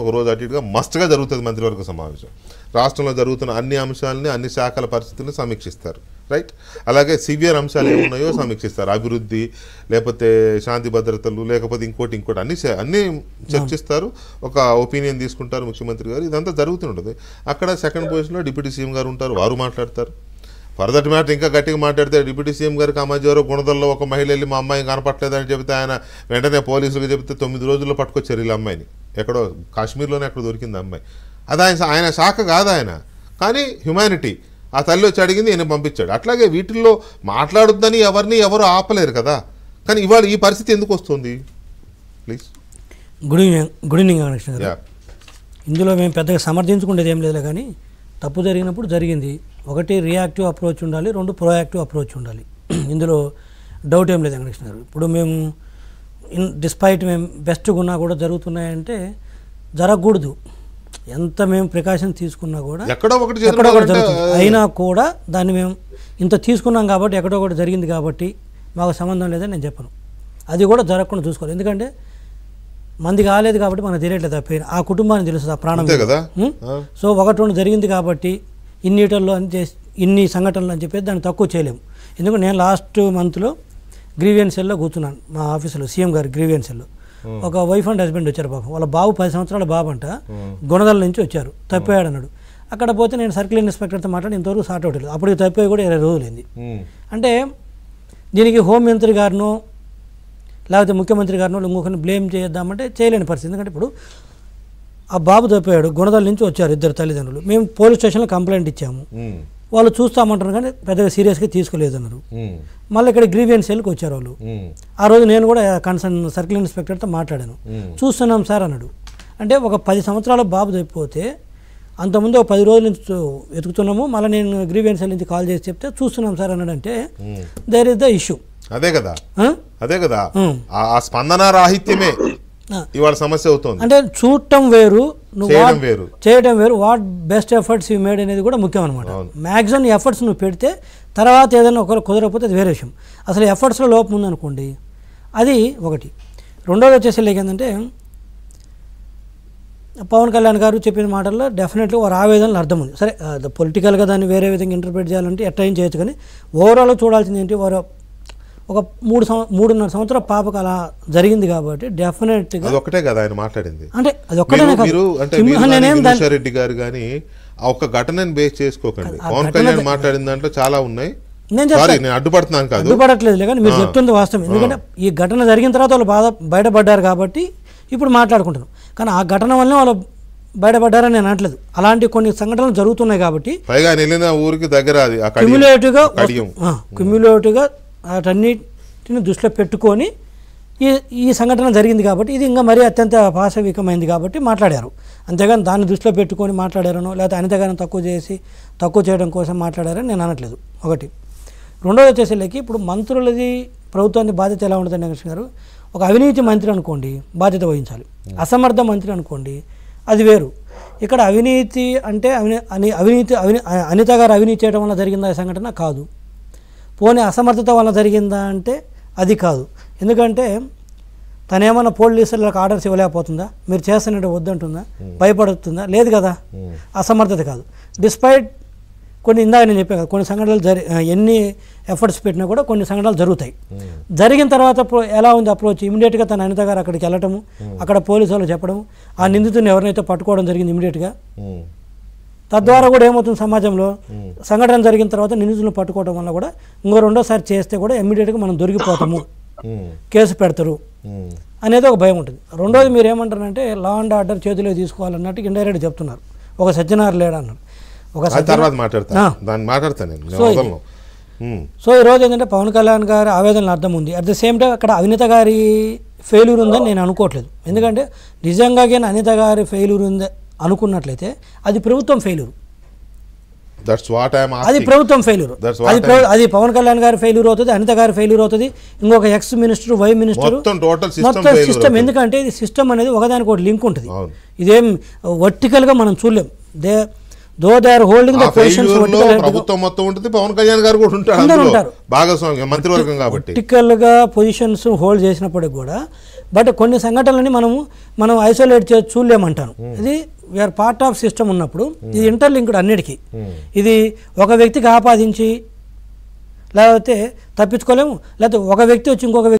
ఒక రోజు అటు ఇటుగా మస్ట్గా జరుగుతుంది మంత్రివర్గ సమావేశం రాష్ట్రంలో జరుగుతున్న అన్ని అంశాలని అన్ని శాఖల పరిస్థితులను సమీక్షిస్తారు రైట్ అలాగే సివియర్ అంశాలు ఏమున్నాయో సమీక్షిస్తారు అభివృద్ధి లేకపోతే శాంతి భద్రతలు లేకపోతే ఇంకోటి ఇంకోటి అన్ని అన్నీ చర్చిస్తారు ఒక ఒపీనియన్ తీసుకుంటారు ముఖ్యమంత్రి గారు ఇదంతా జరుగుతుంటుంది అక్కడ సెకండ్ పొజిషన్లో డిప్యూటీ సీఎం గారు ఉంటారు వారు మాట్లాడతారు ఫర్దర్ మ్యాటర్ ఇంకా గట్టిగా మాట్లాడితే డిప్యూటీ సీఎం గారికి అమ్మాజీవారు గుణదల్లో ఒక మహిళ వెళ్ళి మా అమ్మాయి కనపట్లేదని చెబితే ఆయన వెంటనే పోలీసులకు చెబితే తొమ్మిది రోజుల్లో పట్టుకొచ్చారు వీళ్ళ అమ్మాయిని ఎక్కడో కాశ్మీర్లోనే అక్కడ దొరికింది అమ్మాయి అది ఆయన ఆయన శాఖ కాదు ఆయన కానీ హ్యుమానిటీ ఆ తల్లి వచ్చి అడిగింది ఈయన పంపించాడు అట్లాగే వీటిల్లో మాట్లాడొద్దని ఎవరిని ఎవరు ఆపలేరు కదా కానీ ఇవాళ ఈ పరిస్థితి ఎందుకు వస్తుంది please good evening good evening Krishna ఇందులో మేము పెద్దగా సమర్థించుకునేది ఏం లేదు కానీ తప్పు జరిగినప్పుడు జరిగింది ఒకటి రియాక్టివ్ అప్రోచ్ ఉండాలి రెండు ప్రోయాక్టివ్ అప్రోచ్ ఉండాలి ఇందులో డౌట్ ఏం లేదు వెంకటకృష్ణ గారు ఇప్పుడు మేము ఇన్ డిస్పైట్ మేము బెస్ట్గా ఉన్నా కూడా జరుగుతున్నాయంటే జరగకూడదు ఎంత మేము ప్రికాషన్ తీసుకున్నా కూడా ఎక్కడో ఒకటి ఎక్కడో ఒకటి జరుగుతుంది అయినా కూడా దాన్ని మేము ఇంత తీసుకున్నాం కాబట్టి ఎక్కడో ఒకటి జరిగింది కాబట్టి మాకు సంబంధం లేదని నేను చెప్పను అది కూడా జరగకుండా చూసుకోవాలి ఎందుకంటే మంది కాలేదు కాబట్టి మనకు తెలియట్లేదు ఆ పేరు ఆ కుటుంబానికి తెలుస్తుంది ఆ ప్రాణం కదా సో ఒకటి రెండు జరిగింది కాబట్టి ఇన్నిటల్లో అని చేసి ఇన్ని సంఘటనలు అని చెప్పేసి దాన్ని తక్కువ చేయలేము ఎందుకంటే నేను లాస్ట్ మంత్లో గ్రీవియన్సెల్లో కూర్చున్నాను మా ఆఫీసులో సీఎం గారు గ్రీవియన్సెల్లో సెల్లో ఒక వైఫ్ అండ్ హస్బెండ్ వచ్చారు పాపం వాళ్ళ బాబు పది సంవత్సరాల బాబు అంట గుణదల నుంచి వచ్చారు తప్పాడు అన్నాడు అక్కడ పోతే నేను సర్కిల్ ఇన్స్పెక్టర్తో మాట్లాడి ఇంతవరకు సార్ట్ అవుట్ లేదు అప్పుడు తప్పే కూడా ఇరవై రోజులైంది అంటే దీనికి హోం మంత్రి గారినో లేకపోతే ముఖ్యమంత్రి గారినో ఇంకొకరిని బ్లేమ్ చేద్దామంటే చేయలేని పరిస్థితి ఎందుకంటే ఇప్పుడు ఆ బాబు తప్పిపోయాడు గుణదల నుంచి వచ్చారు ఇద్దరు తల్లిదండ్రులు మేము పోలీస్ స్టేషన్లో కంప్లైంట్ ఇచ్చాము వాళ్ళు చూస్తామంటారు కానీ పెద్దగా సీరియస్గా అన్నారు మళ్ళీ ఇక్కడ గ్రీవియన్స్ సెల్కి వచ్చారు వాళ్ళు ఆ రోజు నేను కూడా కన్సర్న్ సర్కిల్ ఇన్స్పెక్టర్తో మాట్లాడాను చూస్తున్నాం సార్ అన్నాడు అంటే ఒక పది సంవత్సరాల బాబు చెప్పిపోతే అంతకుముందు ఒక పది రోజుల నుంచి వెతుకుతున్నాము మళ్ళీ నేను గ్రీవియన్స్ సెల్ నుంచి కాల్ చేసి చెప్తే చూస్తున్నాం సార్ అన్నాడంటే దేర్ ఇస్ ద ఇష్యూ అదే కదా అదే కదా ఆ స్పందన రాహిత్యమే ఇవాళ సమస్య అవుతుంది అంటే చూడటం వేరు నువ్వు వేరు చేయడం వేరు what best efforts you made అనేది కూడా ముఖ్యం అనమాట మ్యాక్సిమం ఎఫర్ట్స్ నువ్వు పెడితే తర్వాత ఏదైనా ఒకరు కుదరకపోతే అది వేరే విషయం అసలు ఎఫర్ట్స్లో లోపం ఉందనుకోండి అది ఒకటి రెండోది వచ్చేసి లేకేందంటే పవన్ కళ్యాణ్ గారు చెప్పిన మాటల్లో డెఫినెట్లీ వారు ఆవేదనలు అర్థం ఉంది సరే పొలిటికల్గా దాన్ని వేరే విధంగా ఇంటర్ప్రిట్ చేయాలంటే ఎట్లా ఏం చేయొచ్చు కానీ ఓవరాల్గా చూడాల్సింది ఏంటి వారు ఒక మూడు మూడున్నర సంవత్సరం పాపకు అలా జరిగింది కాబట్టి డెఫినెట్ గా ఒకటే కదా ఆయన మాట్లాడింది అంటే అది ఒక్కటే రెడ్డి గారు కానీ ఒక ఘటనని బేస్ చేసుకోకండి పవన్ కళ్యాణ్ మాట్లాడిన దాంట్లో చాలా ఉన్నాయి నేను నేను అడ్డుపడుతున్నాను కాదు అడ్డుపడట్లేదు కానీ మీరు చెప్తుంది వాస్తవం ఎందుకంటే ఈ ఘటన జరిగిన తర్వాత వాళ్ళు బాధ బయటపడ్డారు కాబట్టి ఇప్పుడు మాట్లాడుకుంటున్నాం కానీ ఆ ఘటన వల్లనే వాళ్ళు బయటపడ్డారని నేను అనట్లేదు అలాంటి కొన్ని సంఘటనలు జరుగుతున్నాయి కాబట్టి పైగా వెళ్ళిన ఊరికి దగ్గర క్యుములేటివ్గా క్యుములేటివ్గా వాటన్నిటిని దృష్టిలో పెట్టుకొని ఈ ఈ సంఘటన జరిగింది కాబట్టి ఇది ఇంకా మరీ అత్యంత పాశవికమైంది కాబట్టి మాట్లాడారు అంతేగాని దాన్ని దృష్టిలో పెట్టుకొని మాట్లాడారనో లేకపోతే అనితగారిని తక్కువ చేసి తక్కువ చేయడం కోసం మాట్లాడారని నేను అనట్లేదు ఒకటి రెండోది వచ్చేసరికి ఇప్పుడు మంత్రులది ప్రభుత్వాన్ని బాధ్యత ఎలా ఉంటుందండి కృష్ణ గారు ఒక అవినీతి మంత్రి అనుకోండి బాధ్యత వహించాలి hmm. అసమర్థ మంత్రి అనుకోండి అది వేరు ఇక్కడ అవినీతి అంటే అవినీ అవినీతి అవినీ అనిత గారు అవినీతి చేయడం వల్ల జరిగిందా సంఘటన కాదు పోనీ అసమర్థత వల్ల జరిగిందా అంటే అది కాదు ఎందుకంటే తనేమన్నా పోలీసులకు ఆర్డర్స్ ఇవ్వలేకపోతుందా మీరు చేస్తున్నట్టు వద్దంటుందా భయపడుతుందా లేదు కదా అసమర్థత కాదు డిస్పైట్ కొన్ని ఇందాక నేను చెప్పాను కదా కొన్ని సంఘటనలు జరి ఎన్ని ఎఫర్ట్స్ పెట్టినా కూడా కొన్ని సంఘటనలు జరుగుతాయి జరిగిన తర్వాత ఎలా ఉంది అప్రోచ్ ఇమీడియట్గా తన అనిత గారు అక్కడికి వెళ్ళటము అక్కడ పోలీసు వాళ్ళు చెప్పడము ఆ నిందితుని ఎవరినైతే పట్టుకోవడం జరిగింది ఇమీడియట్గా తద్వారా కూడా ఏమవుతుంది సమాజంలో సంఘటన జరిగిన తర్వాత నిందితులను పట్టుకోవడం వల్ల కూడా ఇంకో రెండోసారి చేస్తే కూడా ఇమ్మీడియట్గా మనం దొరికిపోతాము కేసు పెడతారు అనేది ఒక భయం ఉంటుంది రెండోది మీరు ఏమంటారంటే లా అండ్ ఆర్డర్ చేతిలో తీసుకోవాలన్నట్టు ఇండైరెక్ట్ చెప్తున్నారు ఒక సజ్జనారు లేడా అన్నారు ఒక సో ఈరోజు ఏంటంటే పవన్ కళ్యాణ్ గారి ఆవేదనలు అర్థం ఉంది అట్ ద సేమ్ టైం అక్కడ అవినీత గారి ఫెయిల్యూర్ ఉందని నేను అనుకోవట్లేదు ఎందుకంటే నిజంగా కానీ అనిత గారి ఫెయిల్యూర్ ఉంది అనుకున్నట్లయితే అది ప్రభుత్వం ఫెయిల్యూర్ అది ప్రభుత్వం ఫెయిల్యూర్ అది అది పవన్ కళ్యాణ్ గారి ఫెయిల్యూర్ అవుతుంది అనిత గారు ఫెయిల్యూర్ అవుతుంది ఇంకొక ఎక్స్ మినిస్టర్ వై మినిస్టర్ మొత్తం సిస్టమ్ ఎందుకంటే ఇది సిస్టమ్ అనేది ఒకదానికి ఒకటి లింక్ ఉంటుంది ఇదేం వర్టికల్గా మనం చూడలేం they though they are holding the positions ప్రభుత్వం మొత్తం ఉంటుంది పవన్ కళ్యాణ్ గారు కూడా అందరూ ఉంటారు వర్టికల్గా పొజిషన్స్ హోల్డ్ చేసినప్పటికి కూడా బట్ కొన్ని సంఘటనలని మనము మనం ఐసోలేట్ చేసి చూడలేమంటాను ఇది hmm. We are part of system ఉన్నప్పుడు hmm. ఇది ఇంటర్లింక్డ్ అన్నిటికీ hmm. ఇది ఒక వ్యక్తికి ఆపాదించి లేకపోతే తప్పించుకోలేము లేకపోతే ఒక వ్యక్తి వచ్చి ఇంకొక